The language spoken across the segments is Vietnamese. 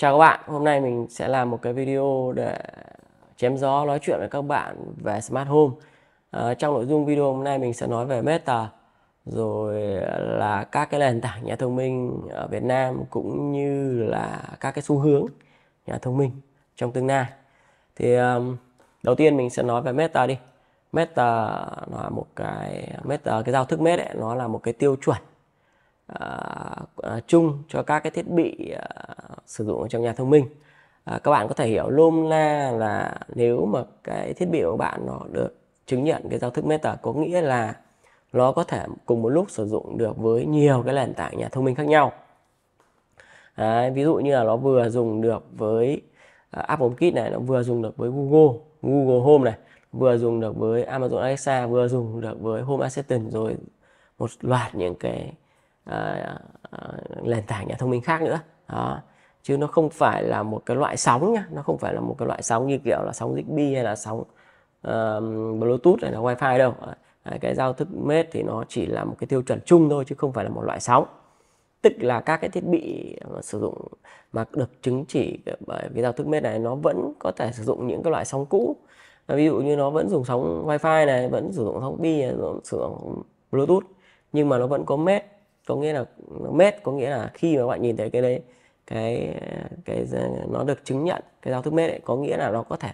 Chào các bạn, hôm nay mình sẽ làm một cái video để chém gió nói chuyện với các bạn về Smart Home à, Trong nội dung video hôm nay mình sẽ nói về Meta Rồi là các cái nền tảng nhà thông minh ở Việt Nam cũng như là các cái xu hướng nhà thông minh trong tương lai Thì um, đầu tiên mình sẽ nói về Meta đi Meta là một cái Meta cái giao thức Meta ấy, nó là một cái tiêu chuẩn uh, chung cho các cái thiết bị uh, sử dụng trong nhà thông minh uh, các bạn có thể hiểu lôm la là nếu mà cái thiết bị của bạn nó được chứng nhận cái giao thức meta có nghĩa là nó có thể cùng một lúc sử dụng được với nhiều cái nền tảng nhà thông minh khác nhau Đấy, ví dụ như là nó vừa dùng được với Apple Kit này nó vừa dùng được với Google Google Home này vừa dùng được với Amazon Alexa vừa dùng được với Home Assistant rồi một loạt những cái uh, nền tảng nhà thông minh khác nữa đó. chứ nó không phải là một cái loại sóng nhá nó không phải là một cái loại sóng như kiểu là sóng Zigbee hay là sóng uh, Bluetooth hay là wifi đâu ờ, cái giao thức mét thì nó chỉ là một cái tiêu chuẩn chung thôi chứ không phải là một loại sóng tức là các cái thiết bị mà sử dụng mà được chứng chỉ bởi cái giao thức mét này nó vẫn có thể sử dụng những cái loại sóng cũ ví dụ như nó vẫn dùng sóng wifi này vẫn sử dụng sóng bi sử dụng bluetooth nhưng mà nó vẫn có mét có nghĩa là mét có nghĩa là khi mà bạn nhìn thấy cái đấy cái cái nó được chứng nhận cái giao thức mét có nghĩa là nó có thể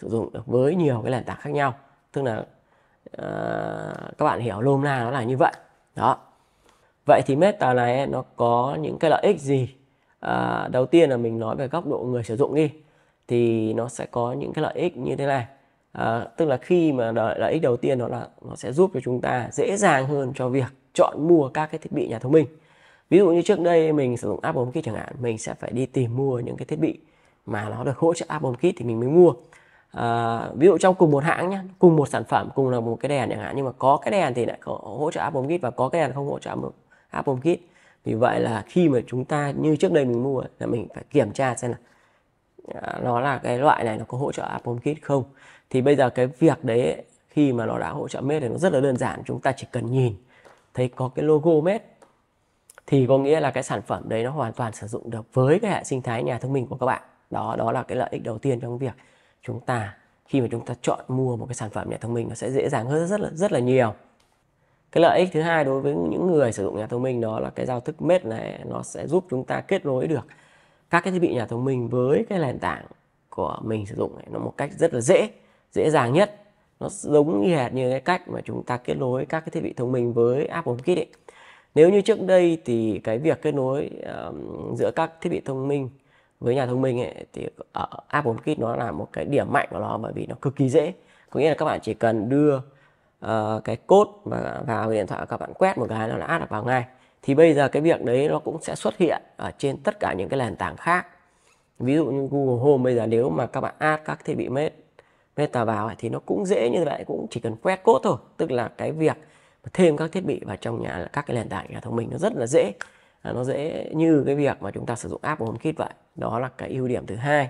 sử dụng được với nhiều cái nền tảng khác nhau tức là uh, các bạn hiểu lôm la nó là như vậy đó vậy thì meta này nó có những cái lợi ích gì à, đầu tiên là mình nói về góc độ người sử dụng đi thì nó sẽ có những cái lợi ích như thế này à, tức là khi mà lợi lợi ích đầu tiên đó là nó sẽ giúp cho chúng ta dễ dàng hơn cho việc chọn mua các cái thiết bị nhà thông minh ví dụ như trước đây mình sử dụng Apple HomeKit chẳng hạn mình sẽ phải đi tìm mua những cái thiết bị mà nó được hỗ trợ Apple HomeKit thì mình mới mua à, ví dụ trong cùng một hãng nhé cùng một sản phẩm cùng là một cái đèn chẳng hạn nhưng mà có cái đèn thì lại có hỗ trợ Apple HomeKit và có cái đèn không hỗ trợ Apple HomeKit vì vậy là khi mà chúng ta như trước đây mình mua là mình phải kiểm tra xem là à, nó là cái loại này nó có hỗ trợ Apple HomeKit không thì bây giờ cái việc đấy khi mà nó đã hỗ trợ mết thì nó rất là đơn giản chúng ta chỉ cần nhìn thấy có cái logo made thì có nghĩa là cái sản phẩm đấy nó hoàn toàn sử dụng được với cái hệ sinh thái nhà thông minh của các bạn đó đó là cái lợi ích đầu tiên trong việc chúng ta khi mà chúng ta chọn mua một cái sản phẩm nhà thông minh nó sẽ dễ dàng hơn rất là rất là nhiều cái lợi ích thứ hai đối với những người sử dụng nhà thông minh đó là cái giao thức mết này nó sẽ giúp chúng ta kết nối được các cái thiết bị nhà thông minh với cái nền tảng của mình sử dụng này, nó một cách rất là dễ dễ dàng nhất nó giống như hệt như cái cách mà chúng ta kết nối các cái thiết bị thông minh với app HomeKit ấy. Nếu như trước đây thì cái việc kết nối um, giữa các thiết bị thông minh với nhà thông minh ấy, thì ở app HomeKit nó là một cái điểm mạnh của nó bởi vì nó cực kỳ dễ. Có nghĩa là các bạn chỉ cần đưa uh, cái code mà vào điện thoại các bạn quét một cái nó đã áp được vào ngay. Thì bây giờ cái việc đấy nó cũng sẽ xuất hiện ở trên tất cả những cái nền tảng khác. Ví dụ như Google Home bây giờ nếu mà các bạn add các thiết bị mới nên vào ấy, thì nó cũng dễ như vậy, cũng chỉ cần quét cốt thôi. Tức là cái việc thêm các thiết bị vào trong nhà các cái nền tảng nhà thông minh nó rất là dễ. À, nó dễ như cái việc mà chúng ta sử dụng app HomeKit vậy. Đó là cái ưu điểm thứ hai.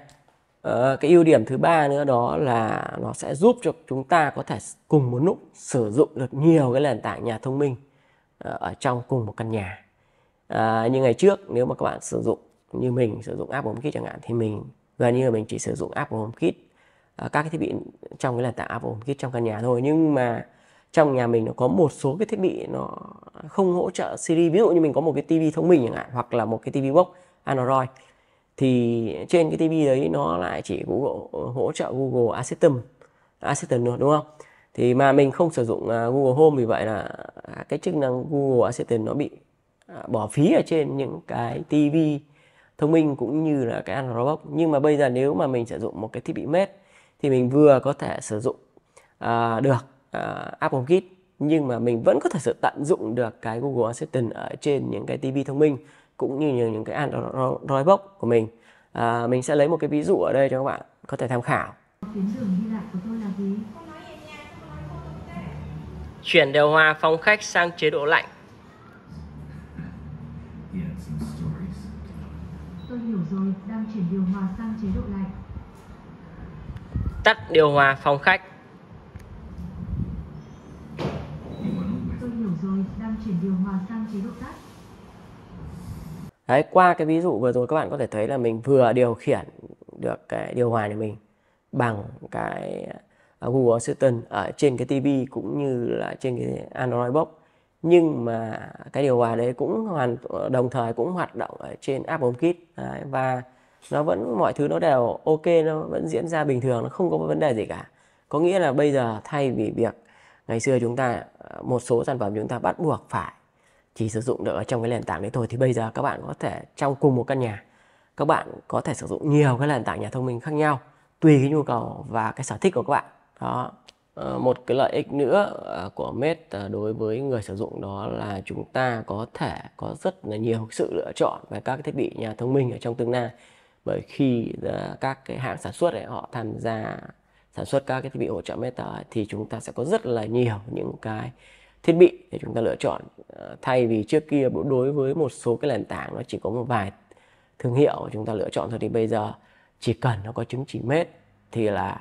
À, cái ưu điểm thứ ba nữa đó là nó sẽ giúp cho chúng ta có thể cùng một lúc sử dụng được nhiều cái nền tảng nhà thông minh ờ, ở trong cùng một căn nhà. À, như ngày trước nếu mà các bạn sử dụng như mình sử dụng app HomeKit chẳng hạn thì mình gần như là mình chỉ sử dụng app HomeKit Ờ, các cái thiết bị trong cái nền tảng Apple HomeKit trong căn nhà thôi nhưng mà trong nhà mình nó có một số cái thiết bị nó không hỗ trợ Siri ví dụ như mình có một cái TV thông minh chẳng hạn hoặc là một cái TV box Android thì trên cái TV đấy nó lại chỉ Google hỗ trợ Google Assistant Assistant thôi đúng không thì mà mình không sử dụng à, Google Home vì vậy là à, cái chức năng Google Assistant nó bị à, bỏ phí ở trên những cái TV thông minh cũng như là cái Android box nhưng mà bây giờ nếu mà mình sử dụng một cái thiết bị made thì mình vừa có thể sử dụng uh, được uh, Apple Kit nhưng mà mình vẫn có thể sự tận dụng được cái Google Assistant ở trên những cái TV thông minh cũng như những, những cái Android box của mình. À, mình sẽ lấy một cái ví dụ ở đây cho các bạn có thể tham khảo. Chuyển điều hòa phòng khách sang chế độ lạnh. Tôi hiểu rồi, đang chuyển điều hòa sang chế độ lạnh tắt điều hòa phòng khách Đấy, qua cái ví dụ vừa rồi các bạn có thể thấy là mình vừa điều khiển được cái điều hòa nhà mình bằng cái à, Google Assistant ở trên cái TV cũng như là trên cái Android Box nhưng mà cái điều hòa đấy cũng hoàn đồng thời cũng hoạt động ở trên Apple HomeKit à, và nó vẫn mọi thứ nó đều ok nó vẫn diễn ra bình thường nó không có vấn đề gì cả có nghĩa là bây giờ thay vì việc ngày xưa chúng ta ờ, một số sản phẩm chúng ta bắt buộc phải chỉ sử dụng được ở trong cái nền tảng đấy thôi thì bây giờ các bạn có thể trong cùng một căn nhà các bạn có thể sử dụng nhiều cái nền tảng nhà thông minh khác nhau tùy cái nhu cầu và cái sở thích của các bạn đó ờ, một cái lợi ích nữa ờ, của Mết đối với người sử dụng đó là chúng ta có thể có rất là nhiều sự lựa chọn về các thiết bị nhà thông minh ở trong tương lai bởi khi các cái hãng sản xuất ấy, họ tham gia sản xuất các cái thiết bị hỗ trợ meta ấy, thì chúng ta sẽ có rất là nhiều những cái thiết bị để chúng ta lựa chọn ờ, thay vì trước kia đối với một số cái nền tảng nó chỉ có một vài thương hiệu chúng ta lựa chọn thôi thì bây giờ chỉ cần nó có chứng chỉ made thì là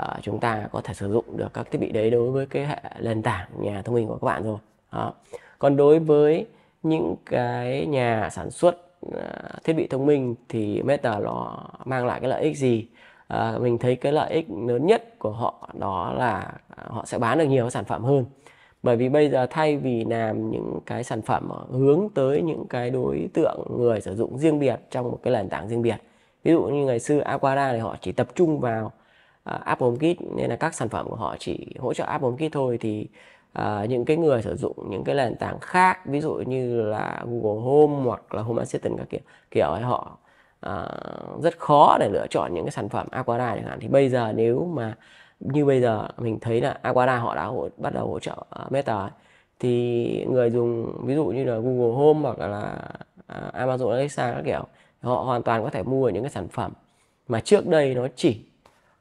uh, chúng ta có thể sử dụng được các thiết bị đấy đối với cái hệ nền tảng nhà thông minh của các bạn rồi đó. còn đối với những cái nhà sản xuất à, thiết bị thông minh thì Meta nó mang lại cái lợi ích gì à, mình thấy cái lợi ích lớn nhất của họ đó là à, họ sẽ bán được nhiều sản phẩm hơn bởi vì bây giờ thay vì làm những cái sản phẩm hướng tới những cái đối tượng người sử dụng riêng biệt trong một cái nền tảng riêng biệt ví dụ như ngày xưa Aquara thì họ chỉ tập trung vào uh, Apple HomeKit nên là các sản phẩm của họ chỉ hỗ trợ Apple HomeKit thôi thì uh, những cái người sử dụng những cái nền tảng khác ví dụ như là Google Home hoặc là Home Assistant các kiểu kiểu ấy họ uh, rất khó để lựa chọn những cái sản phẩm Aquana chẳng hạn thì bây giờ nếu mà như bây giờ mình thấy là Aquana họ đã hỗ, bắt đầu hỗ trợ uh, Meta ấy. thì người dùng ví dụ như là Google Home hoặc là uh, Amazon Alexa các kiểu họ hoàn toàn có thể mua những cái sản phẩm mà trước đây nó chỉ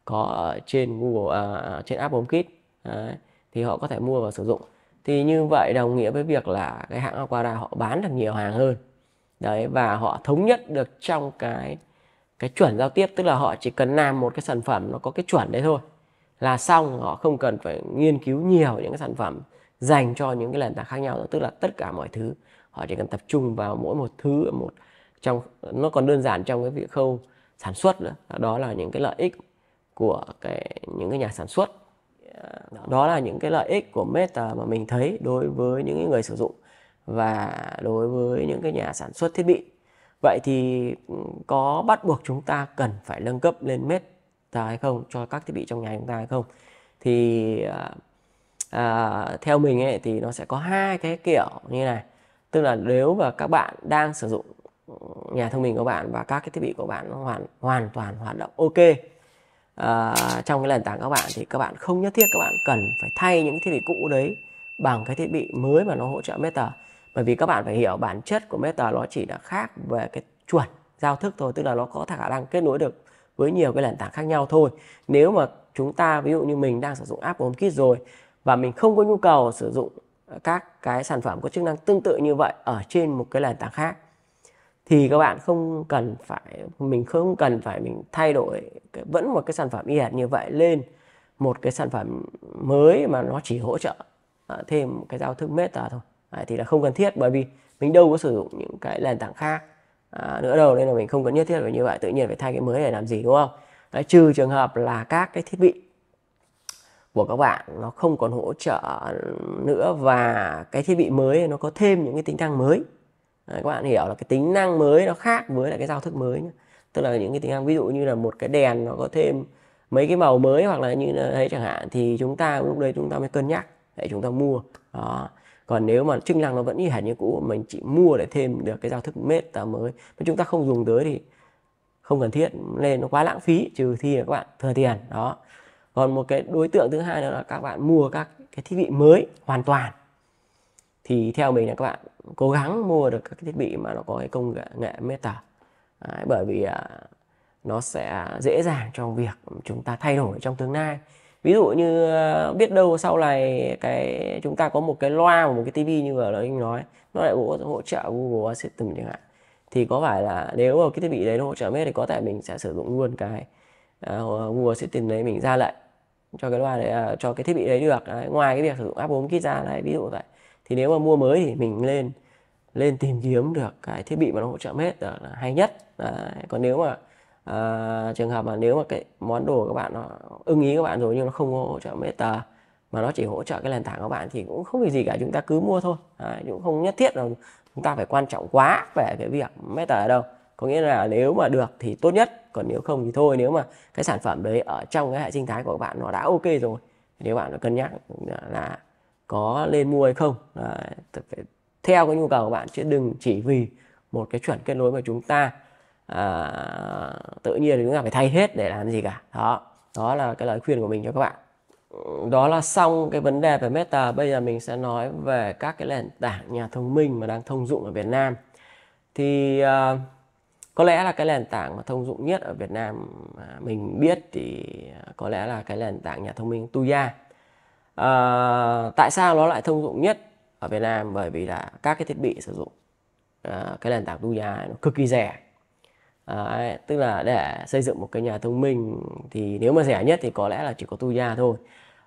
có ở trên Google uh, trên App HomeKit. Đấy. Uh, thì họ có thể mua và sử dụng thì như vậy đồng nghĩa với việc là cái hãng Aquara họ bán được nhiều hàng hơn đấy và họ thống nhất được trong cái cái chuẩn giao tiếp tức là họ chỉ cần làm một cái sản phẩm nó có cái chuẩn đấy thôi là xong họ không cần phải nghiên cứu nhiều những cái sản phẩm dành cho những cái nền tảng khác nhau nữa. tức là tất cả mọi thứ họ chỉ cần tập trung vào mỗi một thứ một trong nó còn đơn giản trong cái việc khâu sản xuất nữa đó là những cái lợi ích của cái những cái nhà sản xuất đó là những cái lợi ích của meta mà mình thấy đối với những người sử dụng và đối với những cái nhà sản xuất thiết bị vậy thì ừ, có bắt buộc chúng ta cần phải nâng cấp lên meta hay không cho các thiết bị trong nhà chúng ta hay không thì à, à theo mình ấy, thì nó sẽ có hai cái kiểu như này tức là nếu mà các bạn đang sử dụng ừ, nhà thông minh của bạn và các cái thiết bị của bạn nó hoàn hoàn toàn hoạt động ok Ờ, trong cái nền tảng các bạn thì các bạn không nhất thiết các bạn cần phải thay những thiết bị cũ đấy bằng cái thiết bị mới mà nó hỗ trợ meta bởi vì các bạn phải hiểu bản chất của meta nó chỉ là khác về cái chuẩn giao thức thôi tức là nó có khả năng kết nối được với nhiều cái nền tảng khác nhau thôi nếu mà chúng ta ví dụ như mình đang sử dụng app HomeKit rồi và mình không có nhu cầu sử dụng các cái sản phẩm có chức năng tương tự như vậy ở trên một cái nền tảng khác thì các bạn không cần phải mình không cần phải mình thay đổi cái, vẫn một cái sản phẩm y hệt như vậy lên một cái sản phẩm mới mà nó chỉ hỗ trợ à, thêm cái giao thức meta thôi à, thì là không cần thiết bởi vì mình đâu có sử dụng những cái nền tảng khác à, nữa đâu nên là mình không cần nhất thiết phải như vậy tự nhiên phải thay cái mới để làm gì đúng không Đấy, trừ trường hợp là các cái thiết bị của các bạn nó không còn hỗ trợ nữa và cái thiết bị mới nó có thêm những cái tính năng mới Đấy, các bạn hiểu là cái tính năng mới nó khác với lại cái giao thức mới nhé. tức là những cái tính năng ví dụ như là một cái đèn nó có thêm mấy cái màu mới hoặc là như là chẳng hạn thì chúng ta lúc đấy chúng ta mới cân nhắc để chúng ta mua đó còn nếu mà chức năng nó vẫn như hệt như cũ mình chỉ mua để thêm được cái giao thức meta mới mà chúng ta không dùng tới thì không cần thiết nên nó quá lãng phí trừ khi là các bạn thừa tiền đó còn một cái đối tượng thứ hai nữa là các bạn mua các cái thiết bị mới hoàn toàn thì theo mình là các bạn cố gắng mua được các thiết bị mà nó có cái công nghệ, nghệ meta Đấy, bởi vì à, nó sẽ dễ dàng trong việc chúng ta thay đổi trong tương lai ví dụ như à, biết đâu sau này cái chúng ta có một cái loa một cái tivi như vừa anh nói nó lại hỗ, hỗ trợ Google Assistant chẳng hạn thì có phải là nếu mà cái thiết bị đấy nó hỗ trợ hết thì có thể mình sẽ sử dụng luôn cái uh, Google Assistant đấy mình ra lệnh cho cái loa đấy uh, cho cái thiết bị đấy được đấy, ngoài cái việc sử dụng Apple HomeKit ra này ví dụ vậy thì nếu mà mua mới thì mình lên lên tìm kiếm được cái thiết bị mà nó hỗ trợ hết là hay nhất à, còn nếu mà à, trường hợp mà nếu mà cái món đồ các bạn nó ưng ý các bạn rồi nhưng nó không hỗ trợ meta à, mà nó chỉ hỗ trợ cái nền tảng của bạn thì cũng không vì gì cả chúng ta cứ mua thôi à, cũng không nhất thiết là chúng ta phải quan trọng quá về cái việc meta ở đâu có nghĩa là nếu mà được thì tốt nhất còn nếu không thì thôi nếu mà cái sản phẩm đấy ở trong cái hệ sinh thái của các bạn nó đã ok rồi thì các bạn cân nhắc là có lên mua hay không Đấy, phải theo cái nhu cầu của bạn chứ đừng chỉ vì một cái chuẩn kết nối mà chúng ta à, tự nhiên chúng ta phải thay hết để làm gì cả đó đó là cái lời khuyên của mình cho các bạn đó là xong cái vấn đề về meta bây giờ mình sẽ nói về các cái nền tảng nhà thông minh mà đang thông dụng ở Việt Nam thì uh, có lẽ là cái nền tảng mà thông dụng nhất ở Việt Nam mà mình biết thì à, có lẽ là cái nền tảng nhà thông minh Tuya à, tại sao nó lại thông dụng nhất ở Việt Nam bởi vì là các cái thiết bị sử dụng à, cái nền tảng tu nhà nó cực kỳ rẻ à, tức là để xây dựng một cái nhà thông minh thì nếu mà rẻ nhất thì có lẽ là chỉ có Tuya thôi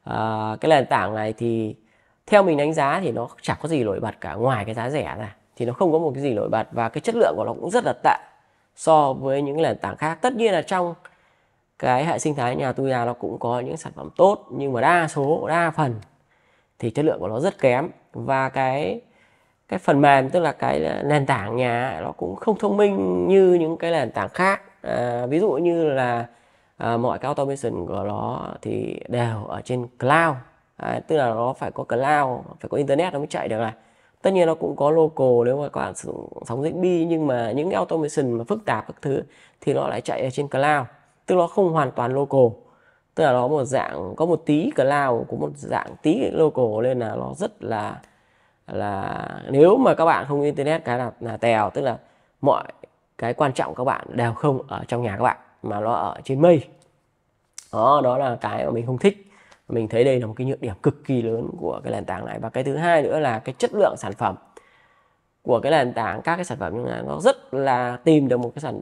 à, cái nền tảng này thì theo mình đánh giá thì nó chẳng có gì nổi bật cả ngoài cái giá rẻ ra thì nó không có một cái gì nổi bật và cái chất lượng của nó cũng rất là tệ so với những cái nền tảng khác tất nhiên là trong cái hệ sinh thái nhà tôi nhà nó cũng có những sản phẩm tốt nhưng mà đa số đa phần thì chất lượng của nó rất kém và cái cái phần mềm tức là cái nền tảng nhà nó cũng không thông minh như những cái nền tảng khác à, ví dụ như là à, mọi cái automation của nó thì đều ở trên cloud à, tức là nó phải có cloud phải có internet nó mới chạy được này tất nhiên nó cũng có local nếu mà các bạn sử dụng sóng ZigBee nhưng mà những cái automation mà phức tạp các thứ thì nó lại chạy ở trên cloud tức nó không hoàn toàn local tức là nó một dạng có một tí cloud có một dạng tí local nên là nó rất là là nếu mà các bạn không internet cái là là tèo tức là mọi cái quan trọng các bạn đều không ở trong nhà các bạn mà nó ở trên mây đó đó là cái mà mình không thích mình thấy đây là một cái nhược điểm cực kỳ lớn của cái nền tảng này và cái thứ hai nữa là cái chất lượng sản phẩm của cái nền tảng các cái sản phẩm như là nó rất là tìm được một cái sản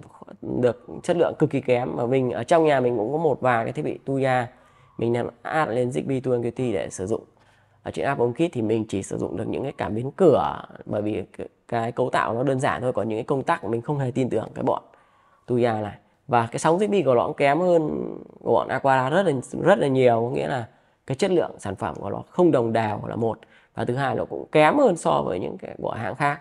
được chất lượng cực kỳ kém mà mình ở trong nhà mình cũng có một vài cái thiết bị Tuya mình làm add lên Zigbee to MQTT để sử dụng ở trên app OnKit thì mình chỉ sử dụng được những cái cảm biến cửa bởi vì cái cấu tạo nó đơn giản thôi còn những cái công tắc mình không hề tin tưởng cái bọn Tuya này và cái sóng Zigbee của nó cũng kém hơn của bọn Aquara rất là rất là nhiều có nghĩa là cái chất lượng sản phẩm của nó không đồng đều là một và thứ hai nó cũng kém hơn so với những cái của hãng khác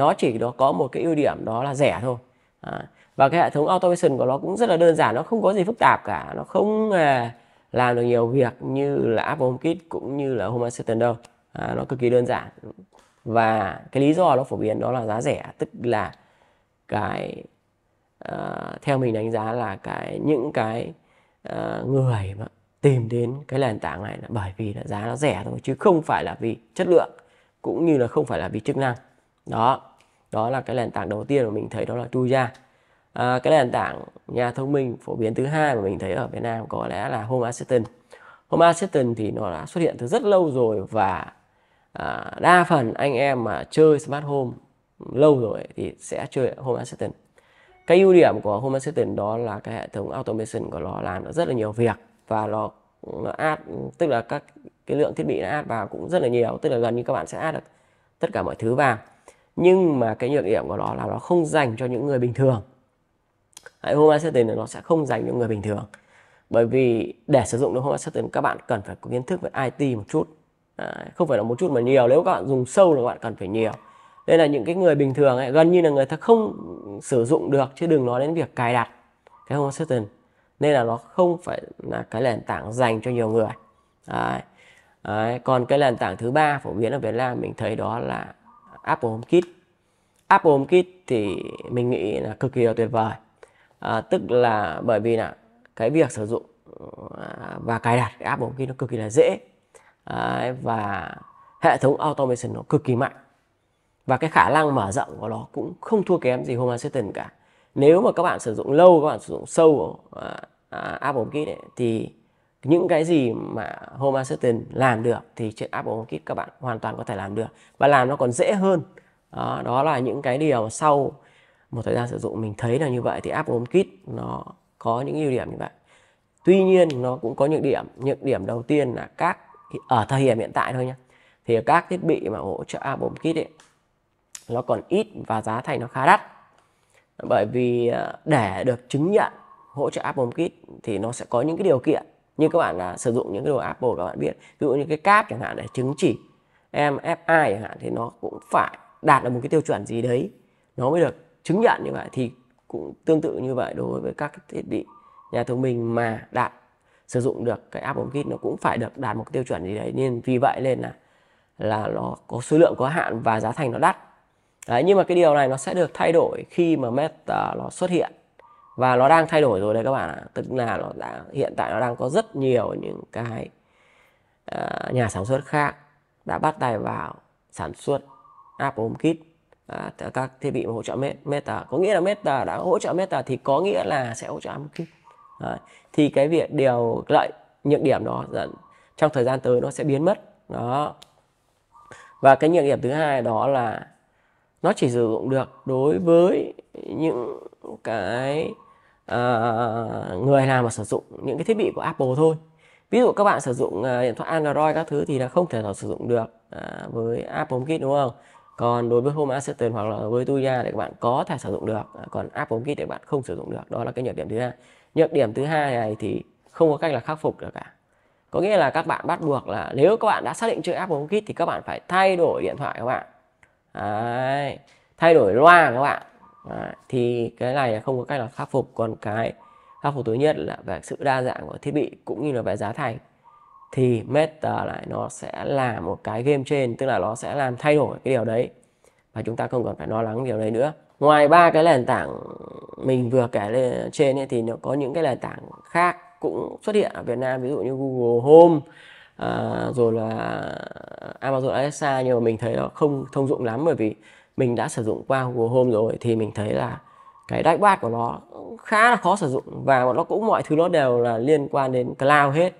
nó chỉ nó có một cái ưu điểm đó là rẻ thôi à, và cái hệ thống automation của nó cũng rất là đơn giản nó không có gì phức tạp cả nó không à, làm được nhiều việc như là Apple HomeKit cũng như là Home Assistant đâu à, nó cực kỳ đơn giản và cái lý do nó phổ biến đó là giá rẻ tức là cái uh, theo mình đánh giá là cái những cái uh, người mà tìm đến cái nền tảng này là bởi vì là giá nó rẻ thôi chứ không phải là vì chất lượng cũng như là không phải là vì chức năng đó đó là cái nền tảng đầu tiên mà mình thấy đó là Tuya à, cái nền tảng nhà thông minh phổ biến thứ hai mà mình thấy ở Việt Nam có lẽ là Home Assistant Home Assistant thì nó đã xuất hiện từ rất lâu rồi và à, đa phần anh em mà chơi smart home lâu rồi thì sẽ chơi Home Assistant cái ưu điểm của Home Assistant đó là cái hệ thống automation của nó làm được rất là nhiều việc và nó nó add tức là các cái lượng thiết bị nó add vào cũng rất là nhiều tức là gần như các bạn sẽ add được tất cả mọi thứ vào nhưng mà cái nhược điểm của nó là nó không dành cho những người bình thường home assistant nó sẽ không dành cho người bình thường bởi vì để sử dụng được home assistant các bạn cần phải có kiến thức về IT một chút à, không phải là một chút mà nhiều nếu các bạn dùng sâu là các bạn cần phải nhiều nên là những cái người bình thường ấy, gần như là người ta không sử dụng được chứ đừng nói đến việc cài đặt cái home assistant nên là nó không phải là cái nền tảng dành cho nhiều người Đấy. Đấy. còn cái nền tảng thứ ba phổ biến ở Việt Nam mình thấy đó là Apple HomeKit Apple HomeKit thì mình nghĩ là cực kỳ là tuyệt vời à, tức là bởi vì là cái việc sử dụng à, và cài đặt cái Apple HomeKit nó cực kỳ là dễ à, và hệ thống automation nó cực kỳ mạnh và cái khả năng mở rộng của nó cũng không thua kém gì Home Assistant cả nếu mà các bạn sử dụng lâu các bạn sử dụng sâu của uh, uh, Apple HomeKit ấy, thì những cái gì mà Home Assistant làm được thì trên Apple HomeKit các bạn hoàn toàn có thể làm được và làm nó còn dễ hơn đó, đó là những cái điều mà sau một thời gian sử dụng mình thấy là như vậy thì Apple HomeKit nó có những ưu điểm như vậy tuy nhiên nó cũng có những điểm những điểm đầu tiên là các ở thời điểm hiện tại thôi nhé thì các thiết bị mà hỗ trợ Apple HomeKit ấy nó còn ít và giá thành nó khá đắt bởi vì à, để được chứng nhận hỗ trợ Apple HomeKit thì nó sẽ có những cái điều kiện như các bạn là sử dụng những cái đồ Apple các bạn biết ví dụ như cái cáp chẳng hạn để chứng chỉ MFI chẳng hạn thì nó cũng phải đạt được một cái tiêu chuẩn gì đấy nó mới được chứng nhận như vậy thì cũng tương tự như vậy đối với các thiết bị nhà thông minh mà đạt sử dụng được cái Apple HomeKit nó cũng phải được đạt một cái tiêu chuẩn gì đấy nên vì vậy nên là là nó có số lượng có hạn và giá thành nó đắt đấy, nhưng mà cái điều này nó sẽ được thay đổi khi mà Meta nó xuất hiện và nó đang thay đổi rồi đấy các bạn ạ tức là nó đã hiện tại nó đang có rất nhiều những cái uh, nhà sản xuất khác đã bắt tay vào sản xuất app HomeKit à, các thiết bị hỗ trợ Meta có nghĩa là Meta đã hỗ trợ Meta thì có nghĩa là sẽ hỗ trợ HomeKit à, thì cái việc điều lợi nhược điểm đó dần trong thời gian tới nó sẽ biến mất đó và cái nhược điểm thứ hai đó là nó chỉ sử dụng được đối với những cái Ờ, người nào mà sử dụng những cái thiết bị của Apple thôi ví dụ các bạn sử dụng uh, điện thoại Android các thứ thì là không thể nào sử dụng được uh, với Apple HomeKit đúng không còn đối với Home Assistant hoặc là với Tuya thì các bạn có thể sử dụng được uh, còn Apple HomeKit thì các bạn không sử dụng được đó là cái nhược điểm thứ hai nhược điểm thứ hai này thì không có cách là khắc phục được cả có nghĩa là các bạn bắt buộc là nếu các bạn đã xác định chơi Apple HomeKit thì các bạn phải thay đổi điện thoại các bạn Đấy. thay đổi loa các bạn à, thì cái này là không có cách nào khắc phục còn cái khắc phục thứ nhất là về sự đa dạng của thiết bị cũng như là về giá thành thì meta lại nó sẽ là một cái game trên tức là nó sẽ làm thay đổi cái điều đấy và chúng ta không còn phải lo lắng điều đấy nữa ngoài ba cái nền tảng mình vừa kể lên trên ấy, thì nó có những cái nền tảng khác cũng xuất hiện ở Việt Nam ví dụ như Google Home à, rồi là Amazon Alexa nhưng mà mình thấy nó không thông dụng lắm bởi vì mình đã sử dụng qua Google Home rồi thì mình thấy là cái dashboard của nó khá là khó sử dụng và nó cũng mọi thứ nó đều là liên quan đến cloud hết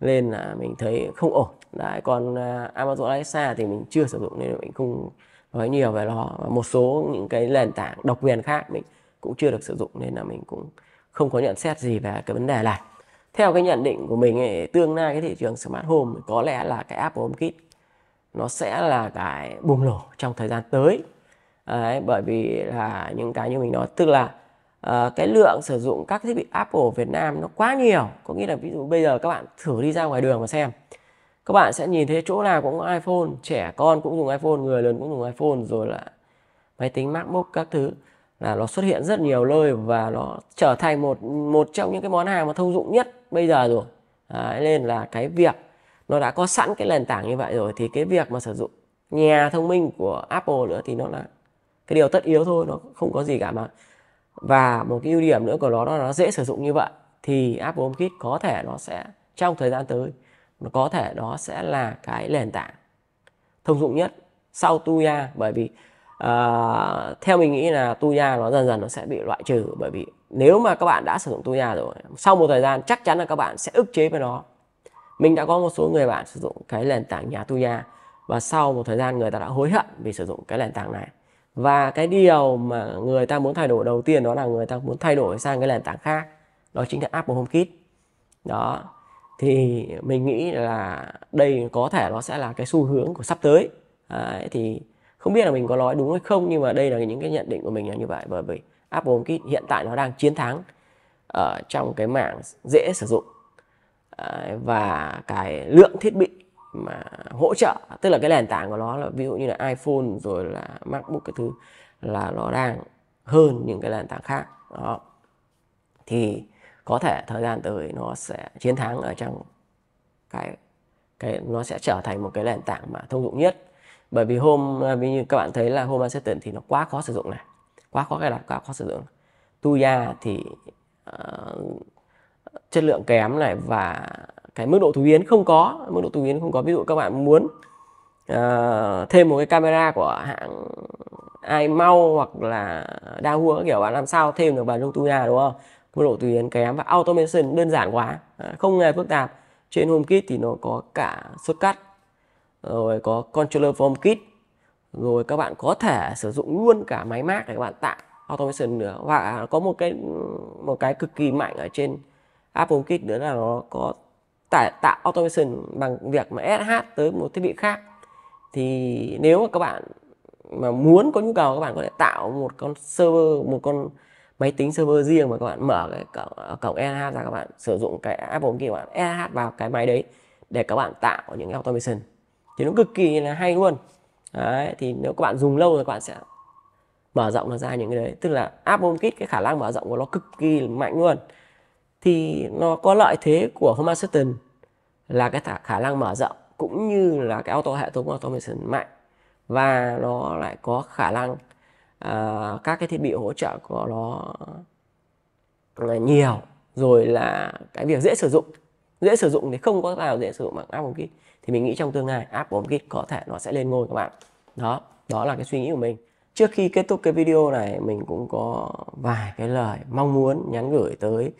nên là mình thấy không ổn đấy còn à, Amazon Alexa thì mình chưa sử dụng nên mình không nói nhiều về nó và một số những cái nền tảng độc quyền khác mình cũng chưa được sử dụng nên là mình cũng không có nhận xét gì về cái vấn đề này theo cái nhận định của mình ấy, tương lai cái thị trường smart home có lẽ là cái Apple HomeKit nó sẽ là cái bùng nổ trong thời gian tới Đấy, bởi vì là những cái như mình nói tức là uh, cái lượng sử dụng các thiết bị Apple Việt Nam nó quá nhiều có nghĩa là ví dụ bây giờ các bạn thử đi ra ngoài đường mà xem các bạn sẽ nhìn thấy chỗ nào cũng có iPhone trẻ con cũng dùng iPhone người lớn cũng dùng iPhone rồi là máy tính MacBook các thứ là nó xuất hiện rất nhiều nơi và nó trở thành một một trong những cái món hàng mà thông dụng nhất bây giờ rồi Đấy, nên là cái việc nó đã có sẵn cái nền tảng như vậy rồi thì cái việc mà sử dụng nhà thông minh của Apple nữa thì nó là cái điều tất yếu thôi nó không có gì cả mà và một cái ưu điểm nữa của nó đó là nó dễ sử dụng như vậy thì Apple HomeKit có thể nó sẽ trong thời gian tới nó có thể đó sẽ là cái nền tảng thông dụng nhất sau Tuya bởi vì uh, theo mình nghĩ là Tuya nó dần dần nó sẽ bị loại trừ bởi vì nếu mà các bạn đã sử dụng Tuya rồi sau một thời gian chắc chắn là các bạn sẽ ức chế với nó mình đã có một số người bạn sử dụng cái nền tảng nhà Tuya và sau một thời gian người ta đã hối hận vì sử dụng cái nền tảng này và cái điều mà người ta muốn thay đổi đầu tiên đó là người ta muốn thay đổi sang cái nền tảng khác đó chính là Apple HomeKit đó thì mình nghĩ là đây có thể nó sẽ là cái xu hướng của sắp tới Đấy, thì không biết là mình có nói đúng hay không nhưng mà đây là những cái nhận định của mình là như vậy bởi vì Apple HomeKit hiện tại nó đang chiến thắng ở trong cái mảng dễ sử dụng Đấy, và cái lượng thiết bị mà hỗ trợ tức là cái nền tảng của nó là ví dụ như là iPhone rồi là MacBook cái thứ là nó đang hơn những cái nền tảng khác đó thì có thể thời gian tới nó sẽ chiến thắng ở trong cái cái nó sẽ trở thành một cái nền tảng mà thông dụng nhất bởi vì hôm à, ví như các bạn thấy là hôm assistant thì nó quá khó sử dụng này quá khó cài đặt quá khó sử dụng tuya thì uh, chất lượng kém này và cái mức độ túi yến không có mức độ túi yến không có ví dụ các bạn muốn uh, thêm một cái camera của hãng ai mau hoặc là đa hua các kiểu bạn làm sao thêm được vào trong túi nhà đúng không mức độ tùy yến kém và automation đơn giản quá ờ, không hề phức tạp trên HomeKit thì nó có cả shortcut rồi có controller form kit rồi các bạn có thể sử dụng luôn cả máy mát để các bạn tạo automation nữa và có một cái một cái cực kỳ mạnh ở trên Apple Kit nữa là nó có tại tạo automation bằng việc mà SH tới một thiết bị khác thì nếu mà các bạn mà muốn có nhu cầu các bạn có thể tạo một con server một con máy tính server riêng mà các bạn mở cái cổng, cổng SH ra các bạn sử dụng cái Apple kia các bạn SH vào cái máy đấy để các bạn tạo những automation thì nó cực kỳ là hay luôn đấy, thì nếu các bạn dùng lâu rồi các bạn sẽ mở rộng nó ra những cái đấy tức là Apple Kit cái khả năng mở rộng của nó cực kỳ mạnh luôn thì nó có lợi thế của Home Assistant là cái khả năng mở rộng cũng như là cái auto hệ thống automation mạnh và nó lại có khả năng uh, các cái thiết bị hỗ trợ của nó là nhiều rồi là cái việc dễ sử dụng dễ sử dụng thì không có nào dễ sử dụng bằng app HomeKit thì mình nghĩ trong tương lai app của HomeKit có thể nó sẽ lên ngôi các bạn đó đó là cái suy nghĩ của mình trước khi kết thúc cái video này mình cũng có vài cái lời mong muốn nhắn gửi tới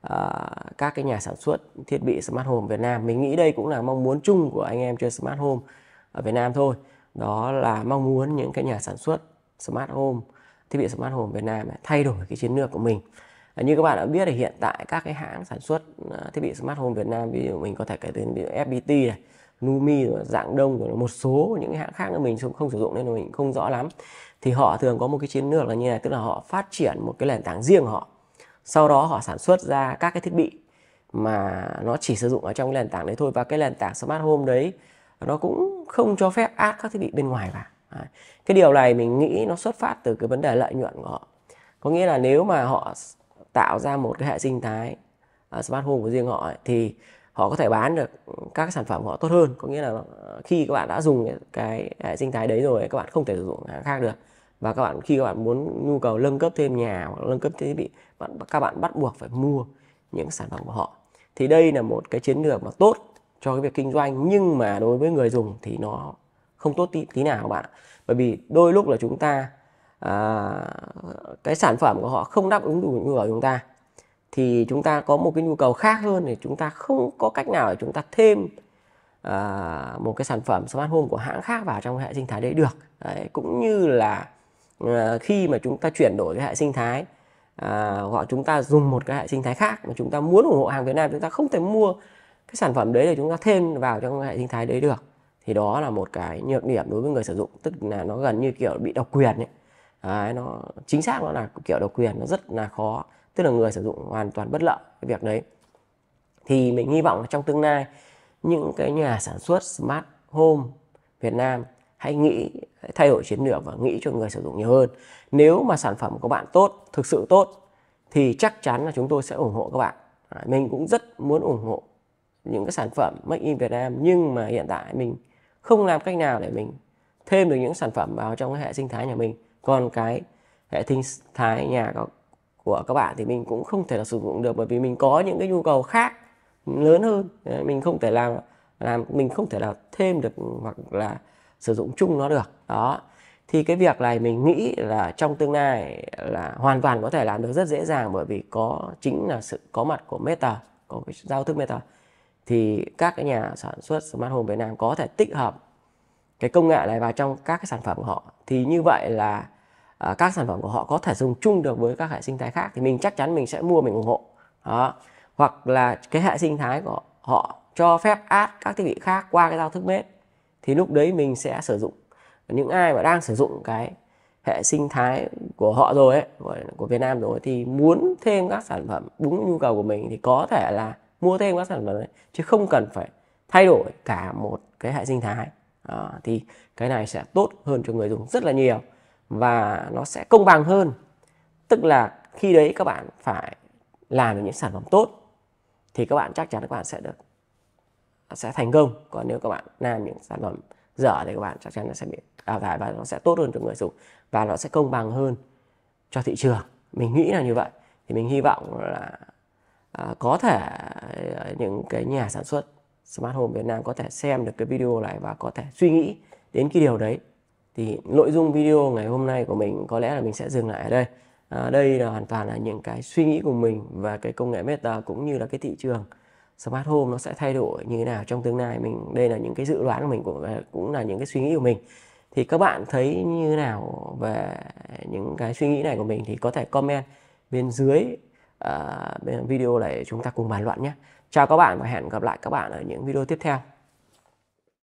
Ờ, các cái nhà sản xuất thiết bị smart home Việt Nam mình nghĩ đây cũng là mong muốn chung của anh em chơi smart home ở Việt Nam thôi đó là mong muốn những cái nhà sản xuất smart home thiết bị smart home Việt Nam thay đổi cái chiến lược của mình ờ, như các bạn đã biết thì hiện tại các cái hãng sản xuất ờ, thiết bị smart home Việt Nam ví dụ mình có thể kể đến ví dụ FPT này Lumi dạng đông rồi một số những hãng khác nữa mình không sử dụng nên mình không rõ lắm thì họ thường có một cái chiến lược là như này tức là họ phát triển một cái nền tảng riêng của họ sau đó họ sản xuất ra các cái thiết bị mà nó chỉ sử dụng ở trong cái nền tảng đấy thôi và cái nền tảng smart home đấy nó cũng không cho phép áp các thiết bị bên ngoài vào cái điều này mình nghĩ nó xuất phát từ cái vấn đề lợi nhuận của họ có nghĩa là nếu mà họ tạo ra một cái hệ sinh thái à, smart home của riêng họ ấy, thì họ có thể bán được các cái sản phẩm của họ tốt hơn có nghĩa là ờ, khi các bạn đã dùng cái hệ sinh thái đấy rồi các bạn không thể sử dụng hàng khác được và các bạn khi các bạn muốn nhu cầu nâng cấp thêm nhà hoặc nâng cấp thiết bị bạn các bạn bắt buộc phải mua những sản phẩm của họ thì đây là một cái chiến lược mà tốt cho cái việc kinh doanh nhưng mà đối với người dùng thì nó không tốt tí, tí nào các bạn bởi vì đôi lúc là chúng ta à, cái sản phẩm của họ không đáp ứng đủ nhu cầu của chúng ta thì chúng ta có một cái nhu cầu khác hơn thì chúng ta không có cách nào để chúng ta thêm à, một cái sản phẩm smart home của hãng khác vào trong hệ sinh thái đấy được đấy, cũng như là Ờ, khi mà chúng ta chuyển đổi cái hệ sinh thái à, hoặc chúng ta dùng một cái hệ sinh thái khác mà chúng ta muốn ủng hộ hàng Việt Nam chúng ta không thể mua cái sản phẩm đấy để chúng ta thêm vào trong hệ sinh thái đấy được thì đó là một cái nhược điểm đối với người sử dụng tức là nó gần như kiểu bị độc quyền ấy. À, nó chính xác nó là kiểu độc quyền nó rất là khó tức là người sử dụng hoàn toàn bất lợi cái việc đấy thì mình hy vọng trong tương lai những cái nhà sản xuất smart home Việt Nam hãy nghĩ hãy thay đổi chiến lược và nghĩ cho người sử dụng nhiều hơn nếu mà sản phẩm của bạn tốt thực sự tốt thì chắc chắn là chúng tôi sẽ ủng hộ các bạn à, mình cũng rất muốn ủng hộ những cái sản phẩm make in Việt Nam nhưng mà hiện tại mình không làm cách nào để mình thêm được những sản phẩm vào trong cái hệ sinh thái nhà mình còn cái hệ sinh thái nhà của các bạn thì mình cũng không thể là sử dụng được bởi vì mình có những cái nhu cầu khác lớn hơn mình không thể làm làm mình không thể là thêm được hoặc là sử dụng chung nó được đó thì cái việc này mình nghĩ là trong tương lai là hoàn toàn có thể làm được rất dễ dàng bởi vì có chính là sự có mặt của meta có cái giao thức meta thì các cái nhà sản xuất smart home Việt Nam có thể tích hợp cái công nghệ này vào trong các cái sản phẩm của họ thì như vậy là à, các sản phẩm của họ có thể dùng chung được với các hệ sinh thái khác thì mình chắc chắn mình sẽ mua mình ủng hộ đó. hoặc là cái hệ sinh thái của họ cho phép add các thiết bị khác qua cái giao thức meta thì lúc đấy mình sẽ sử dụng những ai mà đang sử dụng cái hệ sinh thái của họ rồi ấy của Việt Nam rồi thì muốn thêm các sản phẩm đúng nhu cầu của mình thì có thể là mua thêm các sản phẩm đấy chứ không cần phải thay đổi cả một cái hệ sinh thái à, thì cái này sẽ tốt hơn cho người dùng rất là nhiều và nó sẽ công bằng hơn tức là khi đấy các bạn phải làm được những sản phẩm tốt thì các bạn chắc chắn các bạn sẽ được sẽ thành công còn nếu các bạn làm những sản phẩm dở thì các bạn chắc chắn nó sẽ bị đào thải và nó sẽ tốt hơn cho người dùng và nó sẽ công bằng hơn cho thị trường mình nghĩ là như vậy thì mình hy vọng là à, có thể à, những cái nhà sản xuất smart home Việt Nam có thể xem được cái video này và có thể suy nghĩ đến cái điều đấy thì nội dung video ngày hôm nay của mình có lẽ là mình sẽ dừng lại ở đây à, đây là hoàn toàn là những cái suy nghĩ của mình và cái công nghệ meta cũng như là cái thị trường smart home nó sẽ thay đổi như thế nào trong tương lai mình đây là những cái dự đoán của mình cũng cũng là những cái suy nghĩ của mình thì các bạn thấy như thế nào về những cái suy nghĩ này của mình thì có thể comment bên dưới uh, video này chúng ta cùng bàn luận nhé chào các bạn và hẹn gặp lại các bạn ở những video tiếp theo